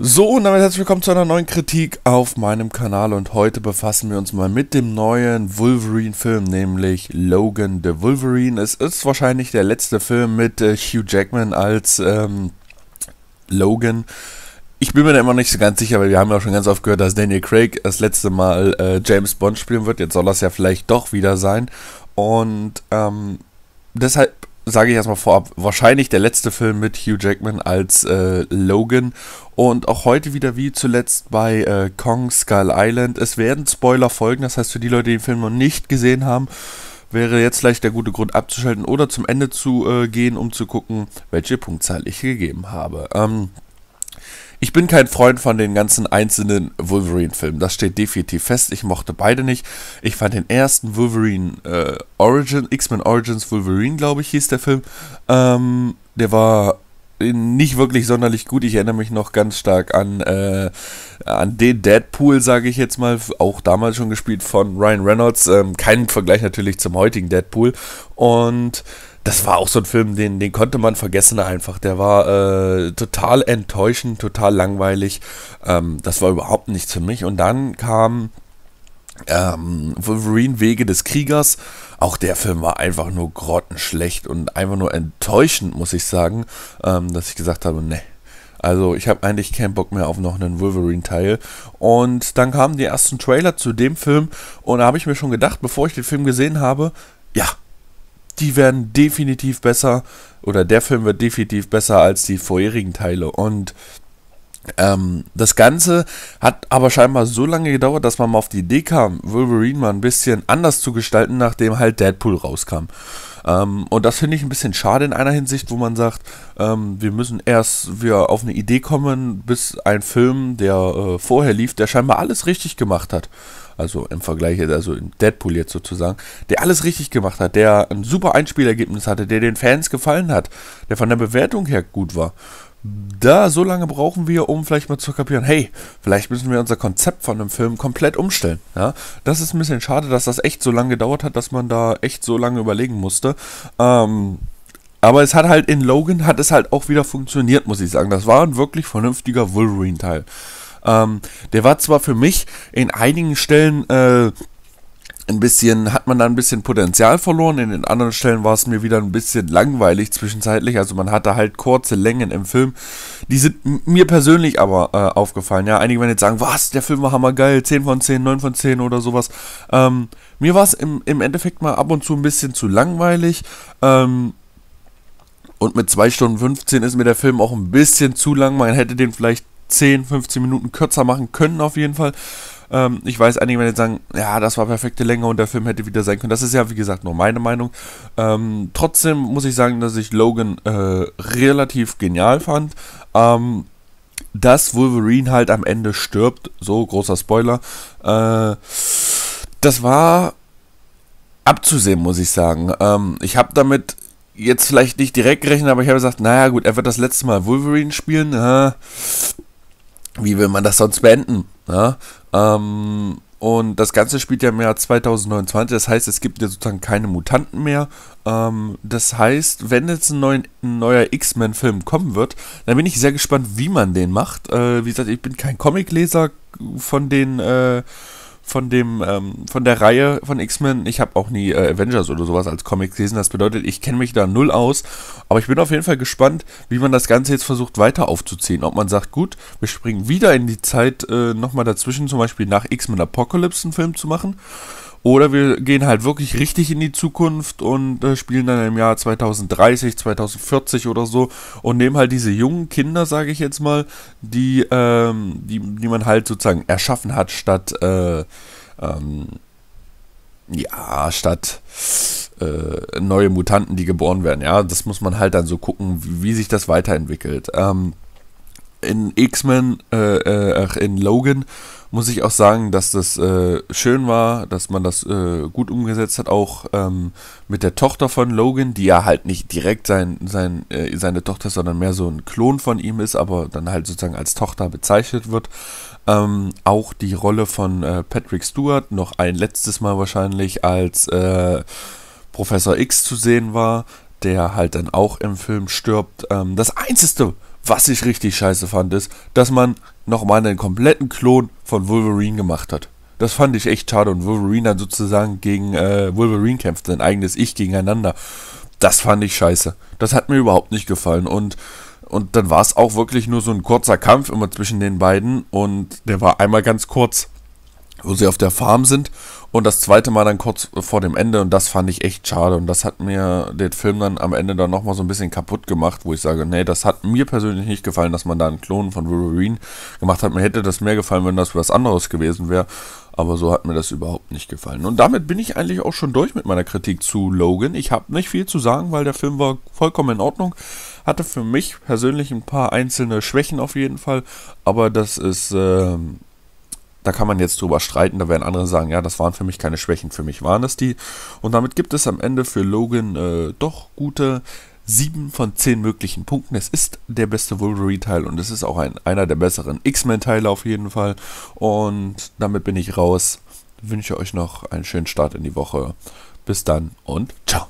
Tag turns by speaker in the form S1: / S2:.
S1: So, und damit herzlich willkommen zu einer neuen Kritik auf meinem Kanal und heute befassen wir uns mal mit dem neuen Wolverine-Film, nämlich Logan the Wolverine. Es ist wahrscheinlich der letzte Film mit äh, Hugh Jackman als ähm, Logan. Ich bin mir da immer nicht so ganz sicher, weil wir haben ja schon ganz oft gehört, dass Daniel Craig das letzte Mal äh, James Bond spielen wird. Jetzt soll das ja vielleicht doch wieder sein. Und ähm, deshalb sage ich erstmal vorab, wahrscheinlich der letzte Film mit Hugh Jackman als äh, Logan. Und auch heute wieder wie zuletzt bei äh, Kong Skull Island. Es werden Spoiler folgen, das heißt für die Leute, die den Film noch nicht gesehen haben, wäre jetzt vielleicht der gute Grund abzuschalten oder zum Ende zu äh, gehen, um zu gucken, welche Punktzahl ich gegeben habe. Ähm, ich bin kein Freund von den ganzen einzelnen Wolverine-Filmen. Das steht definitiv fest. Ich mochte beide nicht. Ich fand den ersten Wolverine äh, Origin, X-Men Origins Wolverine, glaube ich, hieß der Film. Ähm, der war nicht wirklich sonderlich gut. Ich erinnere mich noch ganz stark an, äh, an den Deadpool, sage ich jetzt mal, auch damals schon gespielt von Ryan Reynolds. Ähm, kein Vergleich natürlich zum heutigen Deadpool. Und äh, das war auch so ein Film, den, den konnte man vergessen einfach. Der war äh, total enttäuschend, total langweilig. Ähm, das war überhaupt nichts für mich. Und dann kam ähm, Wolverine Wege des Kriegers. Auch der Film war einfach nur grottenschlecht und einfach nur enttäuschend, muss ich sagen, ähm, dass ich gesagt habe, ne. Also ich habe eigentlich keinen Bock mehr auf noch einen Wolverine-Teil. Und dann kamen die ersten Trailer zu dem Film und da habe ich mir schon gedacht, bevor ich den Film gesehen habe, ja, die werden definitiv besser oder der Film wird definitiv besser als die vorherigen Teile. Und ähm, das Ganze hat aber scheinbar so lange gedauert, dass man mal auf die Idee kam, Wolverine mal ein bisschen anders zu gestalten, nachdem halt Deadpool rauskam. Ähm, und das finde ich ein bisschen schade in einer Hinsicht, wo man sagt, ähm, wir müssen erst wir auf eine Idee kommen, bis ein Film, der äh, vorher lief, der scheinbar alles richtig gemacht hat also im Vergleich, also in Deadpool jetzt sozusagen, der alles richtig gemacht hat, der ein super Einspielergebnis hatte, der den Fans gefallen hat, der von der Bewertung her gut war. Da so lange brauchen wir, um vielleicht mal zu kapieren, hey, vielleicht müssen wir unser Konzept von einem Film komplett umstellen. Ja, das ist ein bisschen schade, dass das echt so lange gedauert hat, dass man da echt so lange überlegen musste. Ähm, aber es hat halt in Logan hat es halt auch wieder funktioniert, muss ich sagen. Das war ein wirklich vernünftiger Wolverine-Teil. Ähm, der war zwar für mich in einigen Stellen äh, ein bisschen, hat man da ein bisschen Potenzial verloren. In den anderen Stellen war es mir wieder ein bisschen langweilig zwischenzeitlich. Also man hatte halt kurze Längen im Film. Die sind mir persönlich aber äh, aufgefallen. Ja, einige werden jetzt sagen, was, der Film war hammergeil, 10 von 10, 9 von 10 oder sowas. Ähm, mir war es im, im Endeffekt mal ab und zu ein bisschen zu langweilig. Ähm, und mit 2 Stunden 15 ist mir der Film auch ein bisschen zu lang. Man hätte den vielleicht 10, 15 Minuten kürzer machen können auf jeden Fall. Ähm, ich weiß, einige werden jetzt sagen, ja, das war perfekte Länge und der Film hätte wieder sein können. Das ist ja, wie gesagt, nur meine Meinung. Ähm, trotzdem muss ich sagen, dass ich Logan äh, relativ genial fand. Ähm, dass Wolverine halt am Ende stirbt, so großer Spoiler. Äh, das war abzusehen, muss ich sagen. Ähm, ich habe damit jetzt vielleicht nicht direkt gerechnet, aber ich habe gesagt, naja gut, er wird das letzte Mal Wolverine spielen. Äh, wie will man das sonst beenden? Ja? Ähm, und das Ganze spielt ja im Jahr 2029, das heißt, es gibt ja sozusagen keine Mutanten mehr. Ähm, das heißt, wenn jetzt ein, neuen, ein neuer X-Men-Film kommen wird, dann bin ich sehr gespannt, wie man den macht. Äh, wie gesagt, ich bin kein Comicleser von den äh, von dem ähm, von der Reihe von X-Men. Ich habe auch nie äh, Avengers oder sowas als Comic gelesen. Das bedeutet, ich kenne mich da null aus. Aber ich bin auf jeden Fall gespannt, wie man das Ganze jetzt versucht weiter aufzuziehen. Ob man sagt, gut, wir springen wieder in die Zeit äh, nochmal dazwischen, zum Beispiel nach X-Men Apocalypse einen Film zu machen oder wir gehen halt wirklich richtig in die Zukunft und äh, spielen dann im Jahr 2030, 2040 oder so und nehmen halt diese jungen Kinder, sage ich jetzt mal, die, ähm, die, die man halt sozusagen erschaffen hat, statt, äh, ähm, ja, statt äh, neue Mutanten, die geboren werden. Ja, das muss man halt dann so gucken, wie, wie sich das weiterentwickelt. Ähm, in X-Men, äh, äh, in Logan, muss ich auch sagen, dass das äh, schön war, dass man das äh, gut umgesetzt hat, auch ähm, mit der Tochter von Logan, die ja halt nicht direkt sein, sein, äh, seine Tochter, sondern mehr so ein Klon von ihm ist, aber dann halt sozusagen als Tochter bezeichnet wird. Ähm, auch die Rolle von äh, Patrick Stewart, noch ein letztes Mal wahrscheinlich als äh, Professor X zu sehen war der halt dann auch im Film stirbt. Ähm, das Einzige, was ich richtig scheiße fand, ist, dass man nochmal einen kompletten Klon von Wolverine gemacht hat. Das fand ich echt schade und Wolverine dann sozusagen gegen äh, Wolverine kämpft, sein eigenes Ich gegeneinander. Das fand ich scheiße. Das hat mir überhaupt nicht gefallen und und dann war es auch wirklich nur so ein kurzer Kampf immer zwischen den beiden und der war einmal ganz kurz wo sie auf der Farm sind und das zweite Mal dann kurz vor dem Ende und das fand ich echt schade und das hat mir den Film dann am Ende dann nochmal so ein bisschen kaputt gemacht, wo ich sage, nee, das hat mir persönlich nicht gefallen, dass man da einen Klon von Wolverine gemacht hat. Mir hätte das mehr gefallen, wenn das was anderes gewesen wäre, aber so hat mir das überhaupt nicht gefallen. Und damit bin ich eigentlich auch schon durch mit meiner Kritik zu Logan. Ich habe nicht viel zu sagen, weil der Film war vollkommen in Ordnung, hatte für mich persönlich ein paar einzelne Schwächen auf jeden Fall, aber das ist... Äh, da kann man jetzt drüber streiten, da werden andere sagen, ja, das waren für mich keine Schwächen, für mich waren es die. Und damit gibt es am Ende für Logan äh, doch gute 7 von 10 möglichen Punkten. Es ist der beste Wolverine-Teil und es ist auch ein, einer der besseren X-Men-Teile auf jeden Fall. Und damit bin ich raus. Wünsche euch noch einen schönen Start in die Woche. Bis dann und ciao.